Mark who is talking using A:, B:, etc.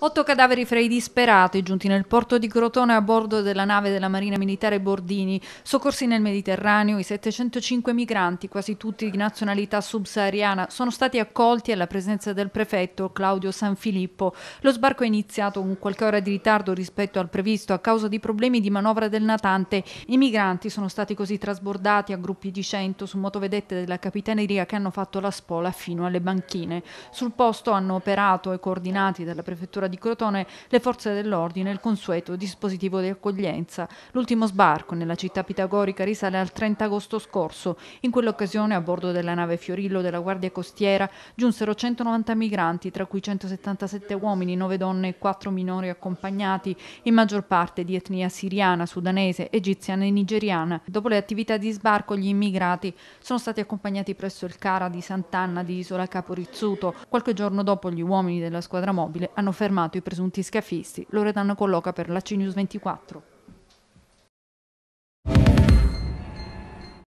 A: Otto cadaveri fra i disperati giunti nel porto di Crotone a bordo della nave della Marina Militare Bordini, soccorsi nel Mediterraneo, i 705 migranti, quasi tutti di nazionalità subsahariana, sono stati accolti alla presenza del prefetto Claudio Sanfilippo. Lo sbarco è iniziato con qualche ora di ritardo rispetto al previsto a causa di problemi di manovra del natante. I migranti sono stati così trasbordati a gruppi di 100 su motovedette della capitaneria che hanno fatto la spola fino alle banchine. Sul posto hanno operato e coordinati dalla prefettura di Crotone le forze dell'ordine e il consueto dispositivo di accoglienza. L'ultimo sbarco nella città pitagorica risale al 30 agosto scorso. In quell'occasione a bordo della nave Fiorillo della Guardia Costiera giunsero 190 migranti, tra cui 177 uomini, 9 donne e 4 minori accompagnati, in maggior parte di etnia siriana, sudanese, egiziana e nigeriana. Dopo le attività di sbarco gli immigrati sono stati accompagnati presso il CARA di Sant'Anna di Isola Capo Rizzuto. Qualche giorno dopo gli uomini della squadra mobile hanno fermato fermato i presunti scafisti. Loredano colloca per la CNews 24.